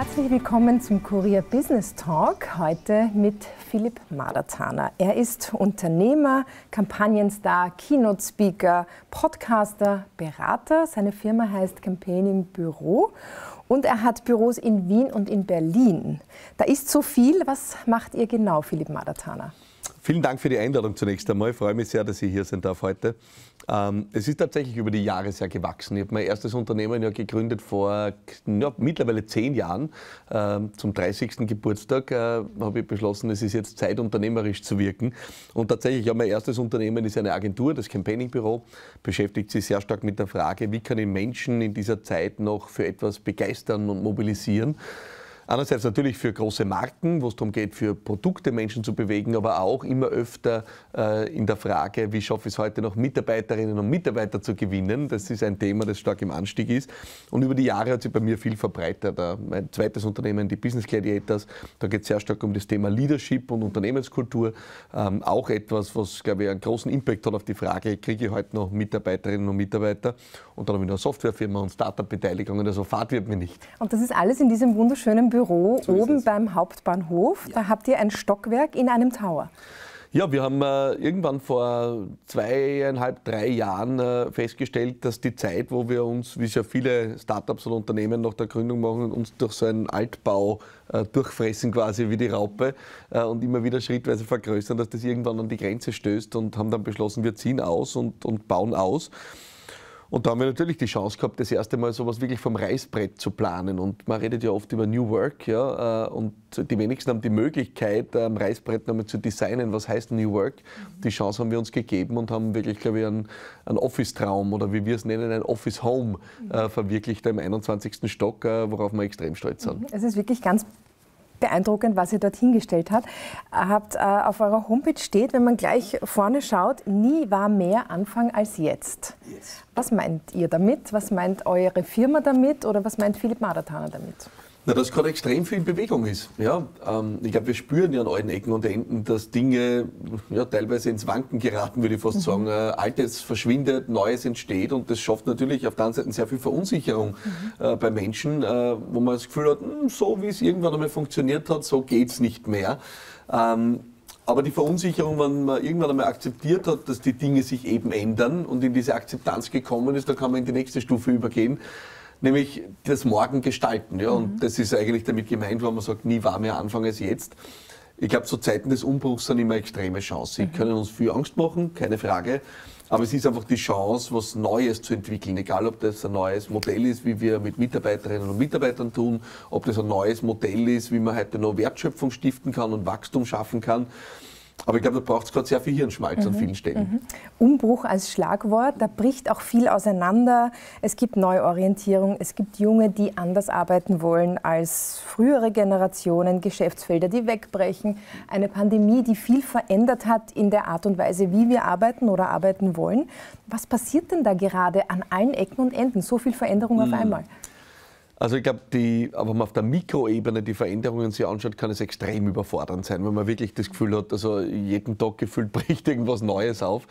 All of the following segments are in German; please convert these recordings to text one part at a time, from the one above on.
Herzlich willkommen zum Kurier Business Talk. Heute mit Philipp Maderzahner. Er ist Unternehmer, Kampagnenstar, Keynote Speaker, Podcaster, Berater. Seine Firma heißt Campaigning Büro und er hat Büros in Wien und in Berlin. Da ist so viel. Was macht ihr genau, Philipp Maderzahner? Vielen Dank für die Einladung zunächst einmal. Ich freue mich sehr, dass Sie hier sind darf heute. Ähm, es ist tatsächlich über die Jahre sehr gewachsen. Ich habe mein erstes Unternehmen ja gegründet vor ja, mittlerweile zehn Jahren. Ähm, zum 30. Geburtstag äh, habe ich beschlossen, es ist jetzt Zeit, unternehmerisch zu wirken. Und tatsächlich, ja, mein erstes Unternehmen ist eine Agentur, das Campaigning-Büro, beschäftigt sich sehr stark mit der Frage, wie kann ich Menschen in dieser Zeit noch für etwas begeistern und mobilisieren. Andererseits natürlich für große Marken, wo es darum geht, für Produkte Menschen zu bewegen, aber auch immer öfter äh, in der Frage, wie schaffe ich es heute noch, Mitarbeiterinnen und Mitarbeiter zu gewinnen. Das ist ein Thema, das stark im Anstieg ist. Und über die Jahre hat sich bei mir viel verbreitet. Äh, mein zweites Unternehmen, die Business Gladiators, da geht es sehr stark um das Thema Leadership und Unternehmenskultur. Ähm, auch etwas, was, glaube ich, einen großen Impact hat auf die Frage, kriege ich heute noch Mitarbeiterinnen und Mitarbeiter? Und dann habe ich noch eine Softwarefirma und Startup-Beteiligungen, also Fahrt wird mir nicht. Und das ist alles in diesem wunderschönen Büro Büro so oben beim Hauptbahnhof. Ja. Da habt ihr ein Stockwerk in einem Tower. Ja, wir haben äh, irgendwann vor zweieinhalb, drei Jahren äh, festgestellt, dass die Zeit, wo wir uns, wie es ja viele Startups und Unternehmen nach der Gründung machen, uns durch so einen Altbau äh, durchfressen quasi wie die Raupe äh, und immer wieder schrittweise vergrößern, dass das irgendwann an die Grenze stößt und haben dann beschlossen, wir ziehen aus und, und bauen aus. Und da haben wir natürlich die Chance gehabt, das erste Mal sowas wirklich vom Reißbrett zu planen. Und man redet ja oft über New Work, ja, äh, und die wenigsten haben die Möglichkeit, am Reißbrett nochmal zu designen, was heißt New Work. Mhm. Die Chance haben wir uns gegeben und haben wirklich, glaube ich, einen, einen Office-Traum oder wie wir es nennen, ein Office-Home äh, mhm. verwirklicht im 21. Stock, äh, worauf wir extrem stolz sind. Mhm. Es ist wirklich ganz beeindruckend, was ihr dort hingestellt habt. Äh, habt äh, auf eurer Homepage steht, wenn man gleich vorne schaut, nie war mehr Anfang als jetzt. Yes. Was meint ihr damit? Was meint eure Firma damit? Oder was meint Philipp Maratana damit? Na, dass gerade extrem viel Bewegung ist. Ja, ähm, ich glaube, wir spüren ja an allen Ecken und Enden, dass Dinge ja, teilweise ins Wanken geraten, würde ich fast mhm. sagen. Äh, Altes verschwindet, Neues entsteht und das schafft natürlich auf der einen Seite sehr viel Verunsicherung mhm. äh, bei Menschen, äh, wo man das Gefühl hat, mh, hm, so wie es irgendwann einmal funktioniert hat, so geht's nicht mehr. Ähm, aber die Verunsicherung, wenn man irgendwann einmal akzeptiert hat, dass die Dinge sich eben ändern und in diese Akzeptanz gekommen ist, dann kann man in die nächste Stufe übergehen nämlich das Morgen gestalten. Ja? Und mhm. das ist eigentlich damit gemeint, wenn man sagt, nie war mehr Anfang als jetzt. Ich glaube, zu Zeiten des Umbruchs sind immer extreme Chancen. Sie mhm. können uns viel Angst machen, keine Frage. Aber es ist einfach die Chance, was Neues zu entwickeln. Egal, ob das ein neues Modell ist, wie wir mit Mitarbeiterinnen und Mitarbeitern tun, ob das ein neues Modell ist, wie man heute noch Wertschöpfung stiften kann und Wachstum schaffen kann. Aber ich glaube, da braucht es gerade sehr viel Hirnschmalz mhm. an vielen Stellen. Mhm. Umbruch als Schlagwort, da bricht auch viel auseinander. Es gibt Neuorientierung, es gibt Junge, die anders arbeiten wollen als frühere Generationen, Geschäftsfelder, die wegbrechen, eine Pandemie, die viel verändert hat in der Art und Weise, wie wir arbeiten oder arbeiten wollen. Was passiert denn da gerade an allen Ecken und Enden? So viel Veränderung mhm. auf einmal. Also ich glaube, die, aber man auf der Mikroebene die Veränderungen sich anschaut, kann es extrem überfordernd sein, wenn man wirklich das Gefühl hat, also jeden Tag gefühlt bricht irgendwas Neues auf.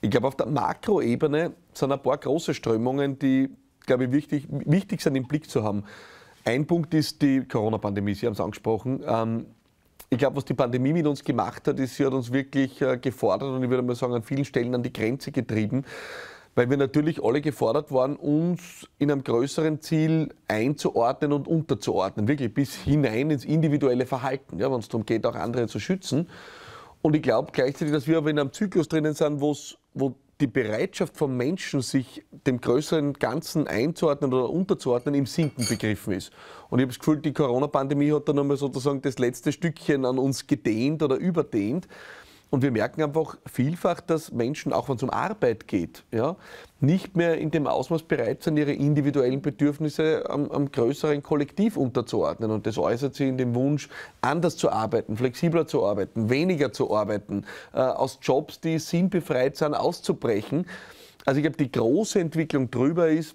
Ich glaube, auf der Makroebene sind ein paar große Strömungen, die, glaube ich, wichtig, wichtig sind im Blick zu haben. Ein Punkt ist die Corona-Pandemie, Sie haben es angesprochen. Ähm, ich glaube, was die Pandemie mit uns gemacht hat, ist, sie hat uns wirklich äh, gefordert und ich würde mal sagen, an vielen Stellen an die Grenze getrieben weil wir natürlich alle gefordert waren, uns in einem größeren Ziel einzuordnen und unterzuordnen, wirklich bis hinein ins individuelle Verhalten, ja, wenn es darum geht, auch andere zu schützen. Und ich glaube gleichzeitig, dass wir aber in einem Zyklus drinnen sind, wo die Bereitschaft von Menschen, sich dem größeren Ganzen einzuordnen oder unterzuordnen, im Sinken begriffen ist. Und ich habe das Gefühl, die Corona-Pandemie hat dann nochmal sozusagen das letzte Stückchen an uns gedehnt oder überdehnt. Und wir merken einfach vielfach, dass Menschen, auch wenn es um Arbeit geht, ja, nicht mehr in dem Ausmaß bereit sind, ihre individuellen Bedürfnisse am, am größeren Kollektiv unterzuordnen. Und das äußert sich in dem Wunsch, anders zu arbeiten, flexibler zu arbeiten, weniger zu arbeiten, äh, aus Jobs, die sinnbefreit sind, auszubrechen. Also ich glaube, die große Entwicklung drüber ist,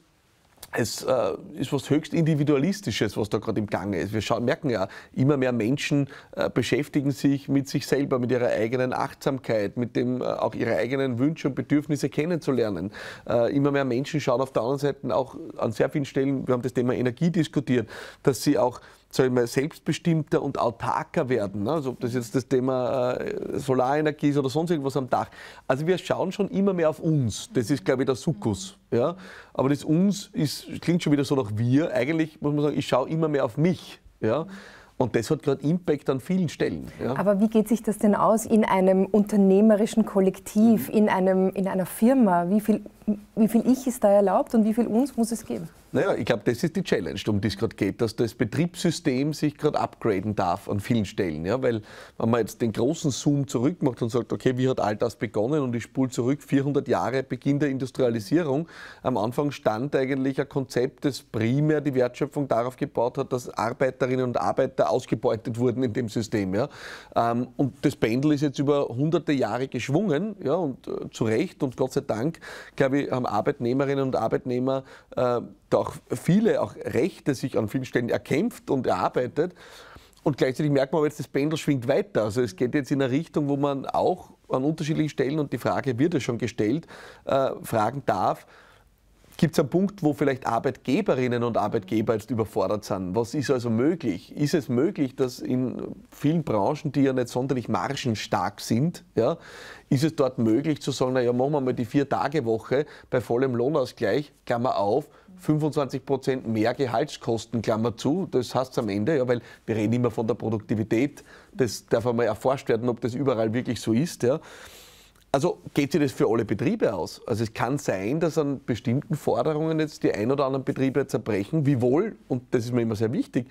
es äh, ist was höchst Individualistisches, was da gerade im Gange ist. Wir schauen, merken ja, immer mehr Menschen äh, beschäftigen sich mit sich selber, mit ihrer eigenen Achtsamkeit, mit dem äh, auch ihre eigenen Wünsche und Bedürfnisse kennenzulernen. Äh, immer mehr Menschen schauen auf der anderen Seite auch an sehr vielen Stellen, wir haben das Thema Energie diskutiert, dass sie auch sag ich mal, selbstbestimmter und autarker werden. Ne? Also ob das jetzt das Thema äh, Solarenergie ist oder sonst irgendwas am Dach. Also wir schauen schon immer mehr auf uns. Das ist, glaube ich, der Sukkus. Ja? Aber das uns ist, klingt schon wieder so nach wir. Eigentlich muss man sagen, ich schaue immer mehr auf mich. Ja? Und das hat gerade Impact an vielen Stellen. Ja. Aber wie geht sich das denn aus in einem unternehmerischen Kollektiv, mhm. in, einem, in einer Firma? Wie viel, wie viel Ich ist da erlaubt und wie viel uns muss es geben? Naja, ich glaube, das ist die Challenge, um die es gerade geht, dass das Betriebssystem sich gerade upgraden darf an vielen Stellen. Ja? Weil wenn man jetzt den großen Zoom zurück macht und sagt, okay, wie hat all das begonnen und ich spule zurück 400 Jahre Beginn der Industrialisierung, am Anfang stand eigentlich ein Konzept, das primär die Wertschöpfung darauf gebaut hat, dass Arbeiterinnen und Arbeiter ausgebeutet wurden in dem System. Ja? Ähm, und das Pendel ist jetzt über hunderte Jahre geschwungen ja? und äh, zu Recht und Gott sei Dank, glaube ich, haben Arbeitnehmerinnen und Arbeitnehmer äh, da auch viele, auch Rechte sich an vielen Stellen erkämpft und erarbeitet. Und gleichzeitig merkt man aber jetzt, das Pendel schwingt weiter. Also es geht jetzt in eine Richtung, wo man auch an unterschiedlichen Stellen, und die Frage wird ja schon gestellt, äh, fragen darf, Gibt es einen Punkt, wo vielleicht Arbeitgeberinnen und Arbeitgeber jetzt überfordert sind? Was ist also möglich? Ist es möglich, dass in vielen Branchen, die ja nicht sonderlich margenstark sind, ja, ist es dort möglich zu sagen, naja, machen wir mal die Vier-Tage-Woche bei vollem Lohnausgleich, Klammer auf, 25 Prozent mehr Gehaltskosten, Klammer zu. Das heißt am Ende, ja, weil wir reden immer von der Produktivität. Das darf einmal erforscht werden, ob das überall wirklich so ist. Ja. Also geht sich das für alle Betriebe aus? Also es kann sein, dass an bestimmten Forderungen jetzt die ein oder anderen Betriebe zerbrechen, wiewohl, und das ist mir immer sehr wichtig,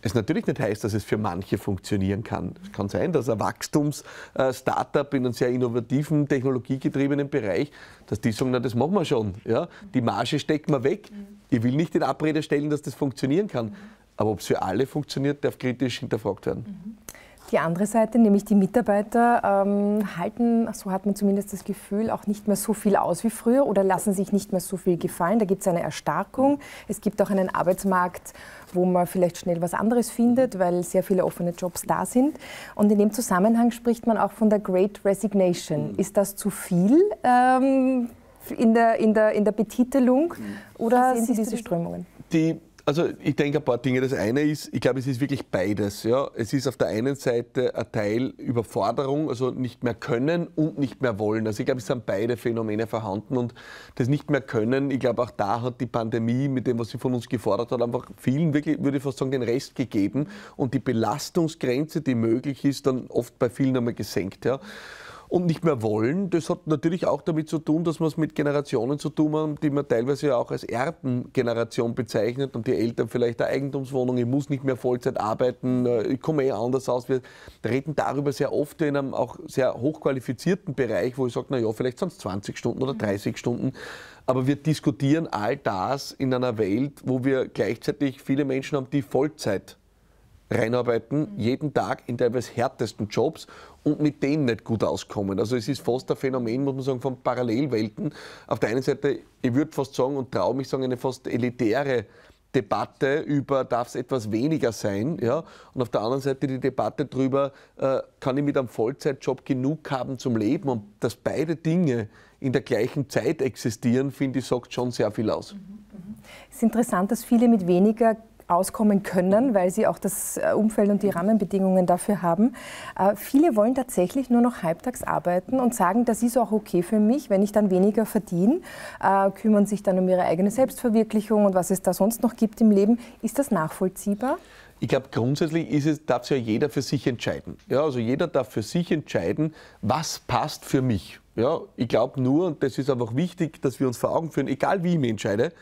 es natürlich nicht heißt, dass es für manche funktionieren kann. Es kann sein, dass ein Wachstums-Startup äh, in einem sehr innovativen, technologiegetriebenen Bereich, dass die sagen, na, das machen wir schon. Ja? Die Marge stecken wir weg. Ich will nicht in Abrede stellen, dass das funktionieren kann. Aber ob es für alle funktioniert, darf kritisch hinterfragt werden. Mhm. Die andere Seite, nämlich die Mitarbeiter, ähm, halten, so hat man zumindest das Gefühl, auch nicht mehr so viel aus wie früher oder lassen sich nicht mehr so viel gefallen. Da gibt es eine Erstarkung. Es gibt auch einen Arbeitsmarkt, wo man vielleicht schnell was anderes findet, weil sehr viele offene Jobs da sind. Und in dem Zusammenhang spricht man auch von der Great Resignation. Mhm. Ist das zu viel? Ähm, in der, in, der, in der Betitelung mhm. oder sind diese Strömungen? Die also ich denke ein paar Dinge. Das eine ist, ich glaube, es ist wirklich beides. Ja. Es ist auf der einen Seite ein Teil Überforderung, also nicht mehr können und nicht mehr wollen. Also ich glaube, es sind beide Phänomene vorhanden und das nicht mehr können, ich glaube, auch da hat die Pandemie mit dem, was sie von uns gefordert hat, einfach vielen wirklich, würde ich fast sagen, den Rest gegeben und die Belastungsgrenze, die möglich ist, dann oft bei vielen einmal gesenkt. Ja und nicht mehr wollen. Das hat natürlich auch damit zu tun, dass wir es mit Generationen zu tun haben, die man teilweise ja auch als Erbengeneration bezeichnet und die Eltern vielleicht eine Eigentumswohnung, ich muss nicht mehr Vollzeit arbeiten, äh, ich komme eh anders aus. Wir reden darüber sehr oft in einem auch sehr hochqualifizierten Bereich, wo ich sage, naja, vielleicht sind es 20 Stunden oder 30 mhm. Stunden. Aber wir diskutieren all das in einer Welt, wo wir gleichzeitig viele Menschen haben, die Vollzeit reinarbeiten, jeden Tag in teilweise härtesten Jobs und mit denen nicht gut auskommen. Also es ist fast ein Phänomen, muss man sagen, von Parallelwelten. Auf der einen Seite, ich würde fast sagen und traue mich sagen, eine fast elitäre Debatte über, darf es etwas weniger sein? Ja? Und auf der anderen Seite die Debatte darüber, äh, kann ich mit einem Vollzeitjob genug haben zum Leben? Und dass beide Dinge in der gleichen Zeit existieren, finde ich, sagt schon sehr viel aus. Mhm, mhm. Es ist interessant, dass viele mit weniger auskommen können, weil sie auch das äh, Umfeld und die mhm. Rahmenbedingungen dafür haben. Äh, viele wollen tatsächlich nur noch halbtags arbeiten und sagen, das ist auch okay für mich, wenn ich dann weniger verdiene, äh, kümmern sich dann um ihre eigene mhm. Selbstverwirklichung und was es da sonst noch gibt im Leben. Ist das nachvollziehbar? Ich glaube, grundsätzlich ist es, darf es ja jeder für sich entscheiden. Ja, also jeder darf für sich entscheiden, was passt für mich. Ja, ich glaube nur, und das ist einfach wichtig, dass wir uns vor Augen führen, egal wie ich mich entscheide,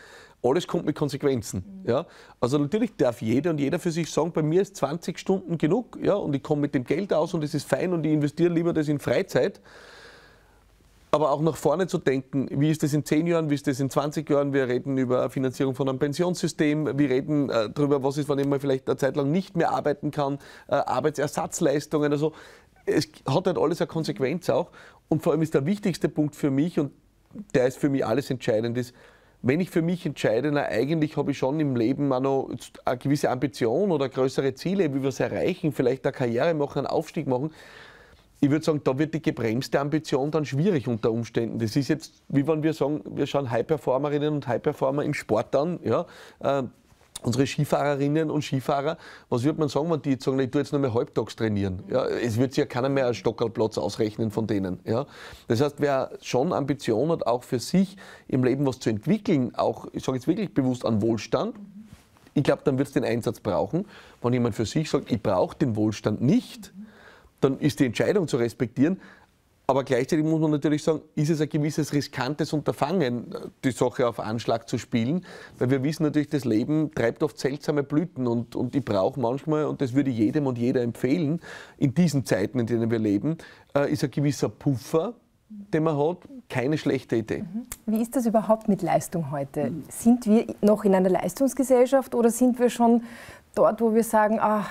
alles kommt mit Konsequenzen. Mhm. Ja? Also natürlich darf jeder und jeder für sich sagen, bei mir ist 20 Stunden genug ja? und ich komme mit dem Geld aus und es ist fein und ich investiere lieber das in Freizeit. Aber auch nach vorne zu denken, wie ist das in 10 Jahren, wie ist das in 20 Jahren? Wir reden über Finanzierung von einem Pensionssystem, wir reden äh, darüber, was ist, wenn ich mal vielleicht eine Zeit lang nicht mehr arbeiten kann, äh, Arbeitsersatzleistungen. Also es hat halt alles eine Konsequenz auch. Und vor allem ist der wichtigste Punkt für mich, und der ist für mich alles entscheidend, ist, wenn ich für mich entscheide, na, eigentlich habe ich schon im Leben auch noch eine gewisse Ambition oder größere Ziele, wie wir es erreichen, vielleicht eine Karriere machen, einen Aufstieg machen. Ich würde sagen, da wird die gebremste Ambition dann schwierig unter Umständen. Das ist jetzt, wie wenn wir sagen, wir schauen High-Performerinnen und High-Performer im Sport an. Ja, ähm, unsere Skifahrerinnen und Skifahrer, was würde man sagen, wenn die jetzt sagen, ich tue jetzt nur mehr halbtags trainieren? Ja, es wird sich ja keiner mehr einen Stockerplatz ausrechnen von denen. Ja. Das heißt, wer schon Ambition hat, auch für sich im Leben was zu entwickeln, auch, ich sage jetzt wirklich bewusst an Wohlstand, ich glaube, dann wird es den Einsatz brauchen. Wenn jemand für sich sagt, ich brauche den Wohlstand nicht, dann ist die Entscheidung zu respektieren, aber gleichzeitig muss man natürlich sagen, ist es ein gewisses riskantes Unterfangen, die Sache auf Anschlag zu spielen, weil wir wissen natürlich, das Leben treibt oft seltsame Blüten und, und ich brauche manchmal, und das würde jedem und jeder empfehlen, in diesen Zeiten, in denen wir leben, äh, ist ein gewisser Puffer, den man hat, keine schlechte Idee. Mhm. Wie ist das überhaupt mit Leistung heute? Sind wir noch in einer Leistungsgesellschaft oder sind wir schon dort, wo wir sagen, ach,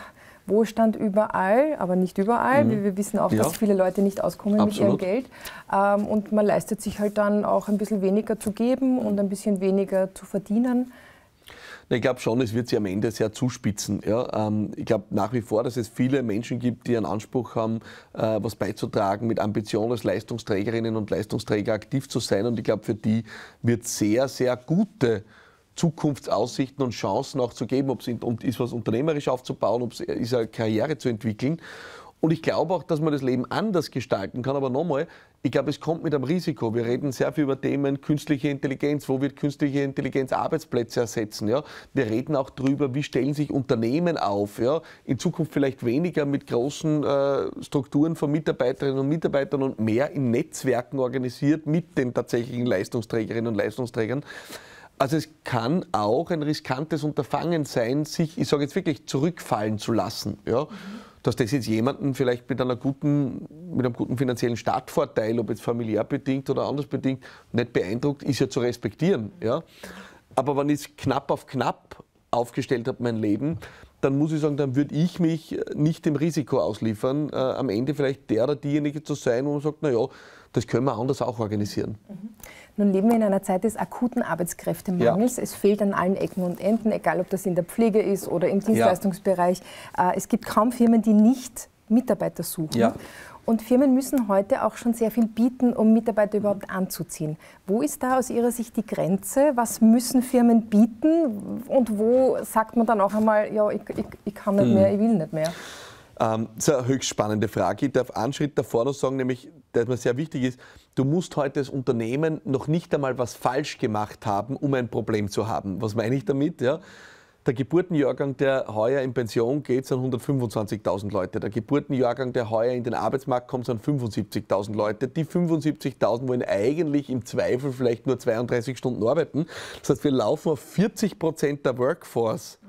Wohlstand überall, aber nicht überall. Mhm. Wir, wir, wissen auch, ja. dass viele Leute nicht auskommen Absolut. mit ihrem Geld. Ähm, und man leistet sich halt dann auch ein bisschen weniger zu geben und ein bisschen weniger zu verdienen. Ich glaube schon, es wird sich am Ende sehr zuspitzen. Ja, ähm, ich glaube nach wie vor, dass es viele Menschen gibt, die einen Anspruch haben, äh, was beizutragen, mit Ambition als Leistungsträgerinnen und Leistungsträger aktiv zu sein. Und ich glaube, für die wird sehr, sehr gute Zukunftsaussichten und Chancen auch zu geben, ob es ist, was unternehmerisch aufzubauen, ob es äh, ist, eine Karriere zu entwickeln. Und ich glaube auch, dass man das Leben anders gestalten kann. Aber nochmal, ich glaube, es kommt mit einem Risiko. Wir reden sehr viel über Themen künstliche Intelligenz. Wo wird künstliche Intelligenz Arbeitsplätze ersetzen? Ja? Wir reden auch darüber, wie stellen sich Unternehmen auf? Ja? In Zukunft vielleicht weniger mit großen äh, Strukturen von Mitarbeiterinnen und Mitarbeitern und mehr in Netzwerken organisiert mit den tatsächlichen Leistungsträgerinnen und Leistungsträgern. Also es kann auch ein riskantes Unterfangen sein, sich, ich sage jetzt wirklich, zurückfallen zu lassen. Ja? Mhm. Dass das jetzt jemanden vielleicht mit, einer guten, mit einem guten finanziellen Startvorteil, ob jetzt familiär bedingt oder anders bedingt, nicht beeindruckt, ist ja zu respektieren. Ja? Aber wenn ich es knapp auf knapp aufgestellt habe, mein Leben, dann muss ich sagen, dann würde ich mich nicht dem Risiko ausliefern, äh, am Ende vielleicht der oder diejenige zu sein, wo man sagt, naja, das können wir anders auch organisieren. Mhm. Nun leben wir in einer Zeit des akuten Arbeitskräftemangels. Ja. Es fehlt an allen Ecken und Enden, egal ob das in der Pflege ist oder im Dienstleistungsbereich. Ja. Äh, es gibt kaum Firmen, die nicht Mitarbeiter suchen. Ja. Und Firmen müssen heute auch schon sehr viel bieten, um Mitarbeiter überhaupt anzuziehen. Wo ist da aus Ihrer Sicht die Grenze? Was müssen Firmen bieten? Und wo sagt man dann auch einmal, ja, ich, ich, ich kann nicht hm. mehr, ich will nicht mehr? Ähm, das ist eine höchst spannende Frage. Ich darf einen Schritt davor noch sagen, nämlich, der mir sehr wichtig ist, du musst heute als Unternehmen noch nicht einmal was falsch gemacht haben, um ein Problem zu haben. Was meine ich damit? Ja? Der Geburtenjahrgang, der heuer in Pension geht, sind 125.000 Leute. Der Geburtenjahrgang, der heuer in den Arbeitsmarkt kommt, sind 75.000 Leute. Die 75.000 wollen eigentlich im Zweifel vielleicht nur 32 Stunden arbeiten. Das heißt, wir laufen auf 40 Prozent der Workforce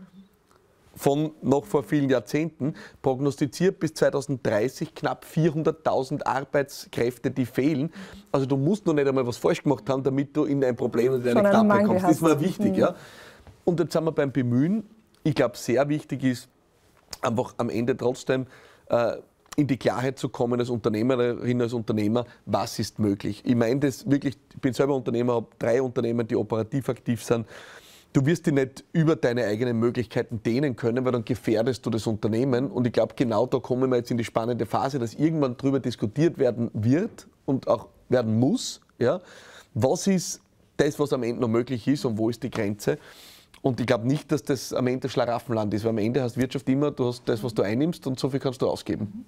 von noch vor vielen Jahrzehnten, prognostiziert bis 2030 knapp 400.000 Arbeitskräfte, die fehlen. Also du musst noch nicht einmal was falsch gemacht haben, damit du in ein Problem oder eine Knappheit kommst. Das ist mal wichtig. Mhm. Ja? Und jetzt sind wir beim Bemühen. Ich glaube, sehr wichtig ist, einfach am Ende trotzdem äh, in die Klarheit zu kommen als Unternehmerin, als Unternehmer, was ist möglich. Ich meine das wirklich, ich bin selber Unternehmer, habe drei Unternehmen, die operativ aktiv sind du wirst die nicht über deine eigenen Möglichkeiten dehnen können, weil dann gefährdest du das Unternehmen. Und ich glaube, genau da kommen wir jetzt in die spannende Phase, dass irgendwann darüber diskutiert werden wird und auch werden muss. Ja? Was ist das, was am Ende noch möglich ist und wo ist die Grenze? Und ich glaube nicht, dass das am Ende Schlaraffenland ist, weil am Ende hast Wirtschaft immer, du hast das, was du einnimmst und so viel kannst du ausgeben.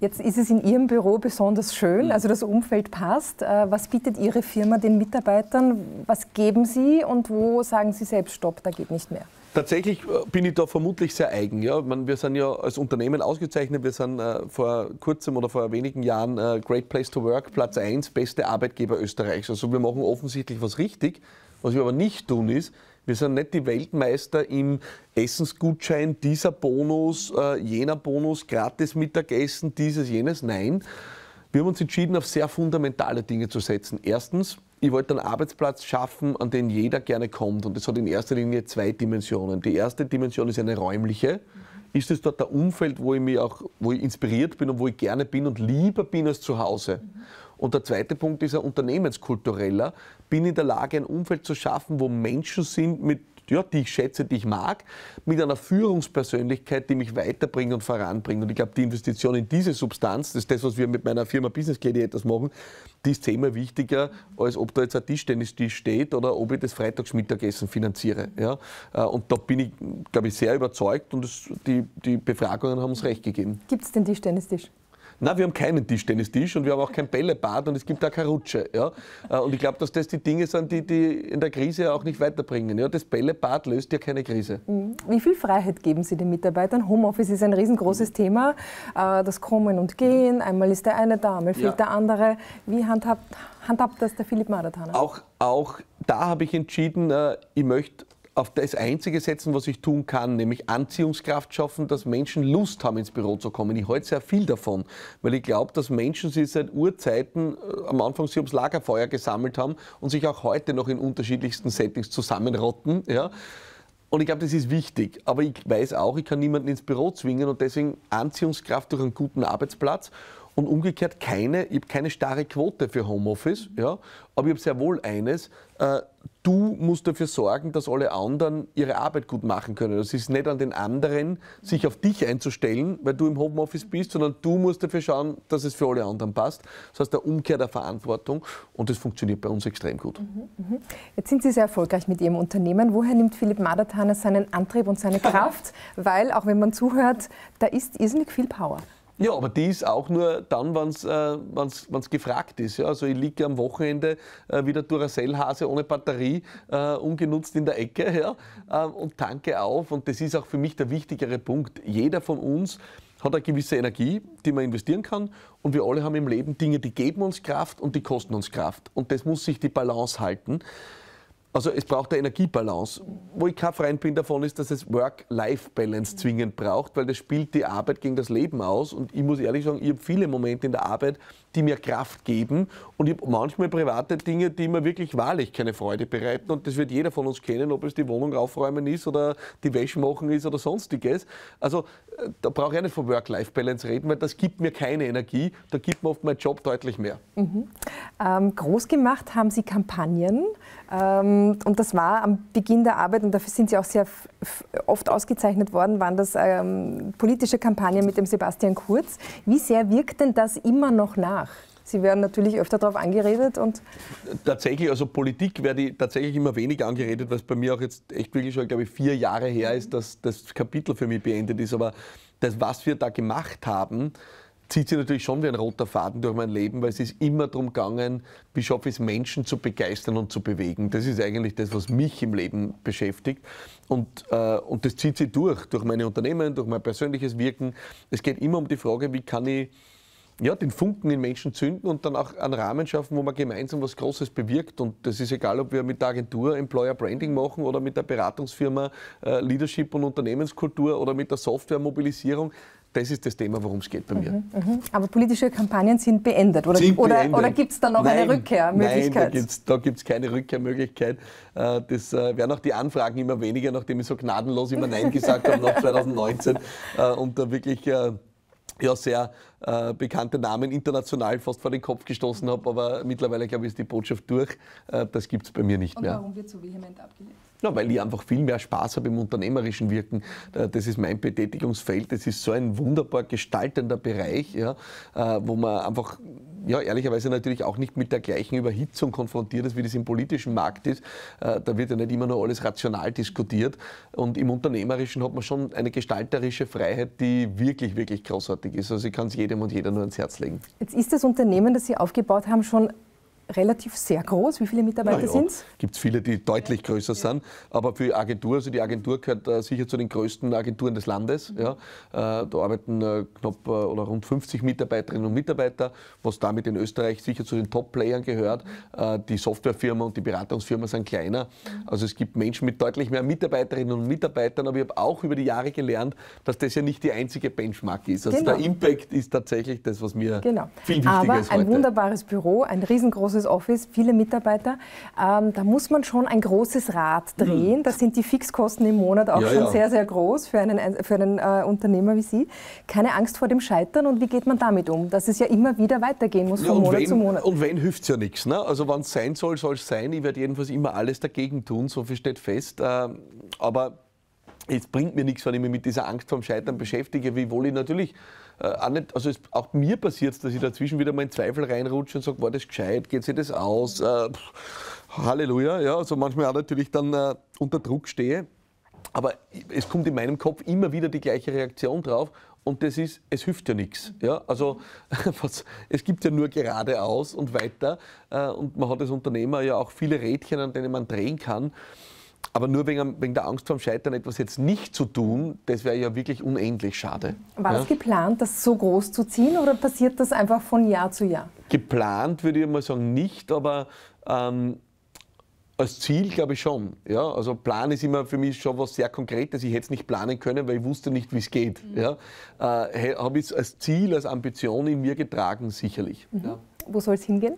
Jetzt ist es in Ihrem Büro besonders schön, mhm. also das Umfeld passt. Äh, was bietet Ihre Firma den Mitarbeitern? Was geben Sie und wo sagen Sie selbst, stopp, da geht nicht mehr? Tatsächlich äh, bin ich da vermutlich sehr eigen. Ja. wir sind ja als Unternehmen ausgezeichnet. Wir sind äh, vor kurzem oder vor wenigen Jahren Great Place to Work, Platz 1, beste Arbeitgeber Österreichs. Also wir machen offensichtlich was richtig. Was wir aber nicht tun ist, wir sind nicht die Weltmeister im Essensgutschein, dieser Bonus, äh, jener Bonus, gratis Mittagessen, dieses, jenes. Nein, wir haben uns entschieden, auf sehr fundamentale Dinge zu setzen. Erstens, ich wollte einen Arbeitsplatz schaffen, an den jeder gerne kommt. Und das hat in erster Linie zwei Dimensionen. Die erste Dimension ist eine räumliche. Ist es dort der Umfeld, wo ich mich auch, wo ich inspiriert bin und wo ich gerne bin und lieber bin als zu Hause? Und der zweite Punkt ist ein unternehmenskultureller bin in der Lage, ein Umfeld zu schaffen, wo Menschen sind, mit, ja, die ich schätze, die ich mag, mit einer Führungspersönlichkeit, die mich weiterbringt und voranbringt. Und ich glaube, die Investition in diese Substanz, das ist das, was wir mit meiner Firma Business Gladiators machen, die ist zehnmal wichtiger, als ob da jetzt ein Tischtennistisch steht oder ob ich das Freitagsmittagessen finanziere. Ja? Äh, und da bin ich, glaube ich, sehr überzeugt und das, die, die Befragungen haben uns recht gegeben. Gibt es den Tischtennistisch? Na, wir haben keinen Tischtennistisch und wir haben auch kein Bällebad und es gibt da keine Rutsche. Ja? Äh, und ich glaube, dass das die Dinge sind, die, die in der Krise auch nicht weiterbringen. Ja? Das Bällebad löst ja keine Krise. Mhm. Wie viel Freiheit geben Sie den Mitarbeitern? Homeoffice ist ein riesengroßes mhm. Thema. Äh, das Kommen und Gehen, einmal ist der eine da, einmal fehlt ja. der andere. Wie handhabt, handhabt das der Philipp Madatana? Auch, auch da habe ich entschieden, äh, ich möchte auf das Einzige setzen, was ich tun kann, nämlich Anziehungskraft schaffen, dass Menschen Lust haben, ins Büro zu kommen. Ich halte sehr viel davon, weil ich glaube, dass Menschen sich seit Urzeiten äh, am Anfang sich ums Lagerfeuer gesammelt haben und sich auch heute noch in unterschiedlichsten Settings zusammenrotten. Ja? Und ich glaube, das ist wichtig. Aber ich weiß auch, ich kann niemanden ins Büro zwingen und deswegen Anziehungskraft durch einen guten Arbeitsplatz und umgekehrt keine, ich habe keine starre Quote für Homeoffice, ja, aber ich habe sehr wohl eines, äh, du musst dafür sorgen, dass alle anderen ihre Arbeit gut machen können. Das ist nicht an den anderen, sich auf dich einzustellen, weil du im Homeoffice bist, sondern du musst dafür schauen, dass es für alle anderen passt. Das heißt, der Umkehr der Verantwortung und das funktioniert bei uns extrem gut. Mhm, mhm. Jetzt sind Sie sehr erfolgreich mit Ihrem Unternehmen. Woher nimmt Philipp Madatane seinen Antrieb und seine Kraft? weil, auch wenn man zuhört, da ist irrsinnig viel Power. Ja, aber die ist auch nur dann, wenn es äh, wenn's, wenn's gefragt ist. Ja? Also ich liege am Wochenende äh, wieder Duracell-Hase ohne Batterie, äh, ungenutzt in der Ecke ja? äh, und tanke auf. Und das ist auch für mich der wichtigere Punkt. Jeder von uns hat eine gewisse Energie, die man investieren kann. Und wir alle haben im Leben Dinge, die geben uns Kraft und die kosten uns Kraft. Und das muss sich die Balance halten. Also es braucht eine Energiebalance. Wo ich kein Freund bin davon, ist, dass es Work-Life-Balance zwingend braucht, weil das spielt die Arbeit gegen das Leben aus. Und ich muss ehrlich sagen, ich habe viele Momente in der Arbeit, die mir Kraft geben. Und ich habe manchmal private Dinge, die mir wirklich wahrlich keine Freude bereiten. Und das wird jeder von uns kennen, ob es die Wohnung aufräumen ist oder die Wäsche machen ist oder sonstiges. Also äh, da brauche ich nicht von Work-Life-Balance reden, weil das gibt mir keine Energie. Da gibt mir oft mein Job deutlich mehr. Mhm. Ähm, groß gemacht haben Sie Kampagnen. Ähm, und das war am Beginn der Arbeit, und dafür sind Sie auch sehr oft ausgezeichnet worden, waren das ähm, politische Kampagnen mit dem Sebastian Kurz. Wie sehr wirkt denn das immer noch nach? nach? Sie werden natürlich öfter darauf angeredet und tatsächlich, also Politik werde ich tatsächlich immer weniger angeredet, was bei mir auch jetzt echt wirklich schon, glaube ich, vier Jahre her ist, dass das Kapitel für mich beendet ist. Aber das, was wir da gemacht haben, zieht sich natürlich schon wie ein roter Faden durch mein Leben, weil es ist immer darum gegangen, wie schaffe ich es, Menschen zu begeistern und zu bewegen. Das ist eigentlich das, was mich im Leben beschäftigt. Und, äh, und das zieht sich durch, durch meine Unternehmen, durch mein persönliches Wirken. Es geht immer um die Frage, wie kann ich ja, den Funken in Menschen zünden und dann auch einen Rahmen schaffen, wo man gemeinsam was Großes bewirkt. Und das ist egal, ob wir mit der Agentur Employer Branding machen oder mit der Beratungsfirma äh, Leadership und Unternehmenskultur oder mit der Softwaremobilisierung. Das ist das Thema, worum es geht bei mir. Mhm, mhm. Aber politische Kampagnen sind beendet, oder, oder, oder gibt es da noch nein, eine Rückkehrmöglichkeit? Nein, da gibt es keine Rückkehrmöglichkeit. Äh, das äh, werden auch die Anfragen immer weniger, nachdem ich so gnadenlos immer Nein gesagt habe nach 2019 äh, und da wirklich ja sehr äh, bekannte Namen international fast vor den Kopf gestoßen habe, aber mittlerweile, glaube ich, ist die Botschaft durch. Äh, das gibt es bei mir nicht Und mehr. Warum wird so vehement abgelehnt? Ja, weil ich einfach viel mehr Spaß habe im unternehmerischen Wirken. Äh, das ist mein Betätigungsfeld. Das ist so ein wunderbar gestaltender Bereich, ja, äh, wo man einfach ja, ehrlicherweise natürlich auch nicht mit der gleichen Überhitzung konfrontiert ist, wie das im politischen Markt ist. Äh, da wird ja nicht immer nur alles rational diskutiert. Und im Unternehmerischen hat man schon eine gestalterische Freiheit, die wirklich, wirklich großartig ist. Also ich kann es jedem und jeder nur ans Herz legen. Jetzt ist das Unternehmen, das Sie aufgebaut haben, schon relativ sehr groß. Wie viele Mitarbeiter naja, sind es? Gibt es viele, die deutlich größer sind. Aber für die Agentur, also die Agentur gehört äh, sicher zu den größten Agenturen des Landes. Mhm. Ja. Äh, da arbeiten äh, knapp äh, oder rund 50 Mitarbeiterinnen und Mitarbeiter, was damit in Österreich sicher zu den Top-Playern gehört. Mhm. Äh, die Softwarefirma und die Beratungsfirma sind kleiner. Mhm. Also es gibt Menschen mit deutlich mehr Mitarbeiterinnen und Mitarbeitern. Aber ich habe auch über die Jahre gelernt, dass das ja nicht die einzige Benchmark ist. Also genau. der Impact ist tatsächlich das, was mir genau. viel wichtiger aber ist Aber ein wunderbares Büro, ein riesengroßes großes Office, viele Mitarbeiter. Ähm, da muss man schon ein großes Rad hm. drehen. Mhm. Da sind die Fixkosten im Monat auch ja, schon ja. sehr, sehr groß für einen, für einen äh, Unternehmer wie Sie. Keine Angst vor dem Scheitern und wie geht man damit um? Dass es ja immer wieder weitergehen muss ja, von Monat wenn, zu Monat. Und wenn hilft es ja nichts. Ne? Also wenn es sein soll, soll es sein. Ich werde jedenfalls immer alles dagegen tun, so viel steht fest. Ähm, aber es bringt mir nichts, wenn ich mich mit dieser Angst vorm Scheitern beschäftige, wiewohl ich natürlich äh, auch nicht, also es, auch mir passiert es, dass ich dazwischen wieder mal in Zweifel reinrutsche und sage, war das gescheit, geht sich das aus, äh, Halleluja, ja, also manchmal auch natürlich dann äh, unter Druck stehe, aber es kommt in meinem Kopf immer wieder die gleiche Reaktion drauf und das ist, es hilft ja nichts. Ja? Also was, es gibt ja nur geradeaus und weiter äh, und man hat als Unternehmer ja auch viele Rädchen, an denen man drehen kann aber nur wegen, wegen der Angst vorm Scheitern etwas jetzt nicht zu tun, das wäre ja wirklich unendlich schade. War ja? das geplant, das so groß zu ziehen oder passiert das einfach von Jahr zu Jahr? Geplant würde ich mal sagen nicht, aber ähm, als Ziel glaube ich schon. Ja? Also Plan ist immer für mich schon was sehr Konkretes. Ich hätte es nicht planen können, weil ich wusste nicht, wie es geht. Mhm. Ja? Äh, Habe ich es als Ziel, als Ambition in mir getragen, sicherlich. Mhm. Ja. Wo soll es hingehen?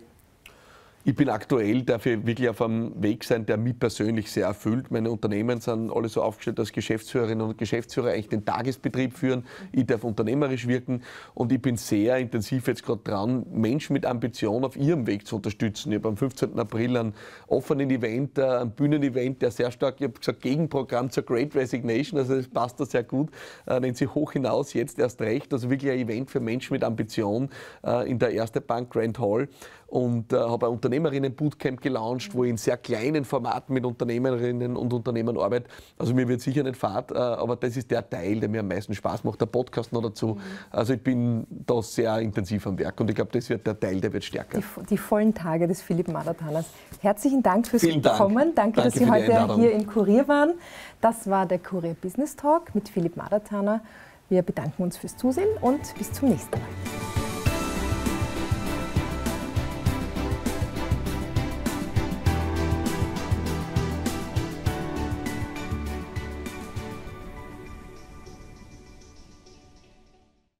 Ich bin aktuell darf ich wirklich auf einem Weg sein, der mich persönlich sehr erfüllt. Meine Unternehmen sind alle so aufgestellt, dass Geschäftsführerinnen und Geschäftsführer eigentlich den Tagesbetrieb führen. Ich darf unternehmerisch wirken und ich bin sehr intensiv jetzt gerade dran, Menschen mit Ambition auf ihrem Weg zu unterstützen. Ich habe am 15. April ein offenen Event, äh, ein Bühnenevent, der sehr stark, ich habe gesagt, Gegenprogramm zur Great Resignation, also das passt da sehr gut, äh, nennt sich hoch hinaus, jetzt erst recht. Also wirklich ein Event für Menschen mit Ambition äh, in der Erste Bank Grand Hall und habe ein Unternehmen Unternehmerinnen-Bootcamp gelauncht, wo ich in sehr kleinen Formaten mit Unternehmerinnen und Unternehmern arbeite. Also mir wird sicher nicht fad, äh, aber das ist der Teil, der mir am meisten Spaß macht. Der Podcast noch dazu. Also ich bin da sehr intensiv am Werk und ich glaube, das wird der Teil, der wird stärker. Die, die vollen Tage des Philipp Madatanas. Herzlichen Dank fürs Vielen Dank. Danke, Danke dass Sie heute hier im Kurier waren. Das war der Kurier Business Talk mit Philipp Marathaner. Wir bedanken uns fürs Zusehen und bis zum nächsten Mal.